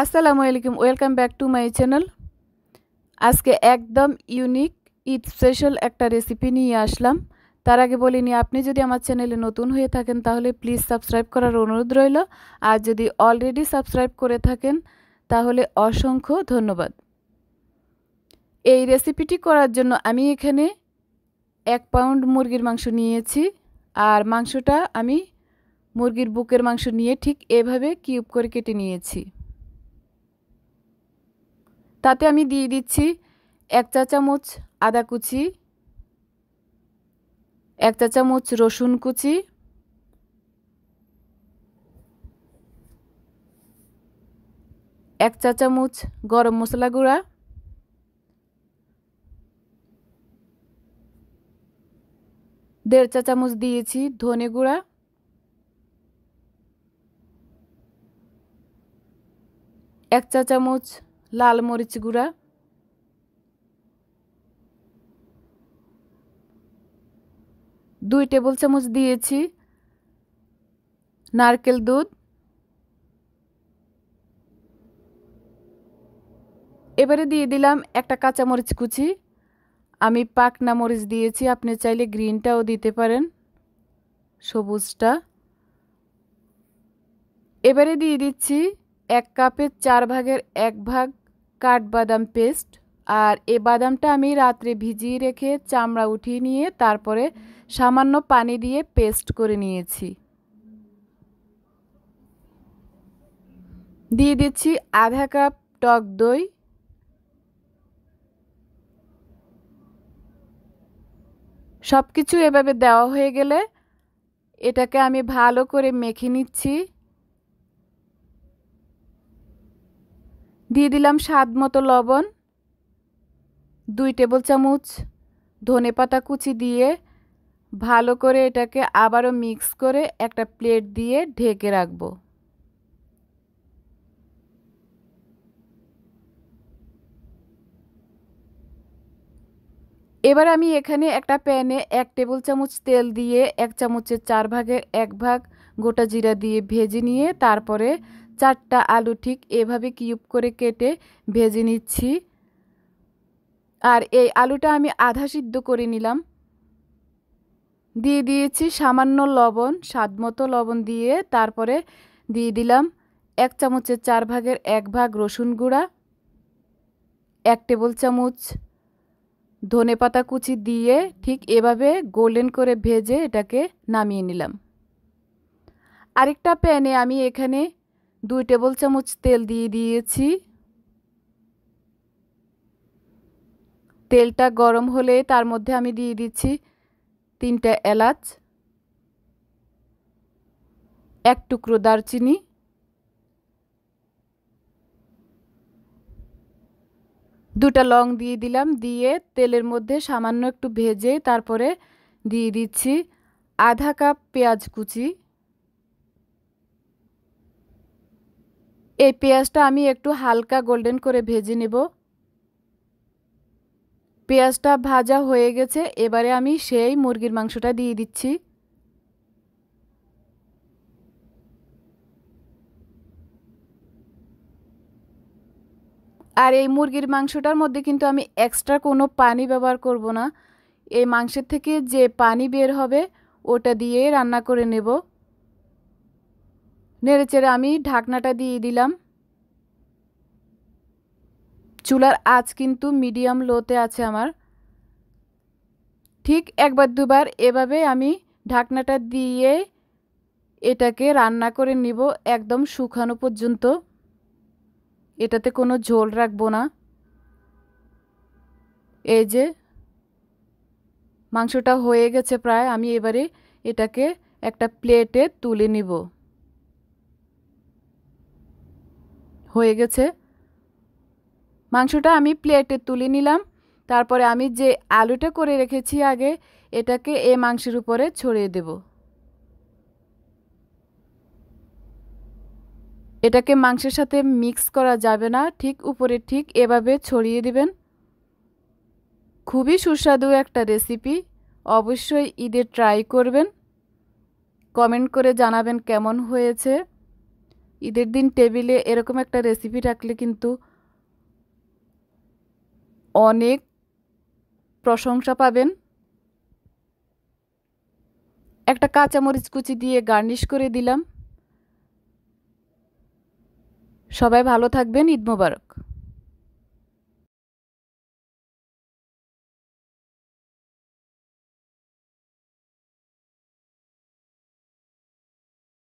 আসসালামু আলাইকুম welcome back to my channel আজকে একদম ইউনিক ঈদ স্পেশাল একটা রেসিপি নিয়ে আসলাম তার আগে বলিনি আপনি যদি আমার চ্যানেলে নতুন হয়ে থাকেন তাহলে প্লিজ সাবস্ক্রাইব করার অনুরোধ রইল আর যদি অলরেডি সাবস্ক্রাইব করে থাকেন তাহলে অসংখ্য ধন্যবাদ এই রেসিপিটি করার জন্য আমি এখানে এক পাউন্ড মুরগির মাংস নিয়েছি আর মাংসটা আমি মুরগির বুকের মাংস নিয়ে ঠিক এভাবে কিউব করে কেটে নিয়েছি তাতে আমি দিয়ে দিচ্ছি এক চা চামচ আদা কুচি এক চা চামচ রসুন কুচি এক চা চামচ গরম মশলা গুঁড়া দেড় চা চামচ দিয়েছি ধনে গুঁড়া এক চা চামচ লাল মরিচ গুঁড়া দুই টেবিল চামচ দিয়েছি নারকেল দুধ এবারে দিয়ে দিলাম একটা কাঁচা মরিচ কুচি আমি পাকনা মরিচ দিয়েছি আপনি চাইলে গ্রিনটাও দিতে পারেন সবুজটা এবারে দিয়ে দিচ্ছি এক কাপের চার ভাগের এক ভাগ কাঠবাদাম পেস্ট আর এ বাদামটা আমি রাত্রে ভিজিয়ে রেখে চামড়া উঠিয়ে নিয়ে তারপরে সামান্য পানি দিয়ে পেস্ট করে নিয়েছি দিয়ে দিচ্ছি আধা কাপ টক দই সব কিছু এভাবে দেওয়া হয়ে গেলে এটাকে আমি ভালো করে মেখে নিচ্ছি দিয়ে দিলাম স্বাদ মতো লবণ দুই টেবিল চামচ ধনে পাতা কুচি দিয়ে ভালো করে এটাকে আবারও মিক্স করে একটা প্লেট দিয়ে ঢেকে রাখব এবার আমি এখানে একটা প্যানে এক টেবিল চামচ তেল দিয়ে এক চামচের চার ভাগের এক ভাগ গোটা জিরা দিয়ে ভেজে নিয়ে তারপরে চারটা আলু ঠিক এভাবে কিউব করে কেটে ভেজে নিচ্ছি আর এই আলুটা আমি আধা সিদ্ধ করে নিলাম দিয়ে দিয়েছি সামান্য লবণ স্বাদমতো লবণ দিয়ে তারপরে দিয়ে দিলাম এক চামচের চার ভাগের এক ভাগ রসুন গুঁড়া এক টেবিল চামচ ধনে পাতা কুচি দিয়ে ঠিক এভাবে গোল্ডেন করে ভেজে এটাকে নামিয়ে নিলাম আরেকটা প্যানে আমি এখানে দুই টেবিল চামচ তেল দিয়ে দিয়েছি তেলটা গরম হলে তার মধ্যে আমি দিয়ে দিচ্ছি তিনটা এলাচ এক টুকরো দারচিনি দুটা লং দিয়ে দিলাম দিয়ে তেলের মধ্যে সামান্য একটু ভেজে তারপরে দিয়ে দিচ্ছি আধা কাপ পেঁয়াজ কুচি এই পেঁয়াজটা আমি একটু হালকা গোল্ডেন করে ভেজে নেব পেঁয়াজটা ভাজা হয়ে গেছে এবারে আমি সেই মুরগির মাংসটা দিয়ে দিচ্ছি আর এই মুরগির মাংসটার মধ্যে কিন্তু আমি এক্সট্রা কোনো পানি ব্যবহার করব না এই মাংসের থেকে যে পানি বের হবে ওটা দিয়ে রান্না করে নেব নেড়েচেড়ে আমি ঢাকনাটা দিয়ে দিলাম চুলার আঁচ কিন্তু মিডিয়াম লোতে আছে আমার ঠিক একবার দুবার এভাবে আমি ঢাকনাটা দিয়ে এটাকে রান্না করে নিব একদম শুকানো পর্যন্ত এটাতে কোনো ঝোল রাখবো না এই যে মাংসটা হয়ে গেছে প্রায় আমি এবারে এটাকে একটা প্লেটে তুলে নিব হয়ে গেছে মাংসটা আমি প্লেটে তুলে নিলাম তারপরে আমি যে আলুটা করে রেখেছি আগে এটাকে এ মাংসের উপরে ছড়িয়ে দেব এটাকে মাংসের সাথে মিক্স করা যাবে না ঠিক উপরে ঠিক এভাবে ছড়িয়ে দিবেন খুবই সুস্বাদু একটা রেসিপি অবশ্যই ঈদে ট্রাই করবেন কমেন্ট করে জানাবেন কেমন হয়েছে ঈদের দিন টেবিলে এরকম একটা রেসিপি রাখলে কিন্তু অনেক প্রশংসা পাবেন একটা কাঁচামরিচ কুচি দিয়ে গার্নিশ করে দিলাম সবাই ভালো থাকবেন ঈদ মোবারক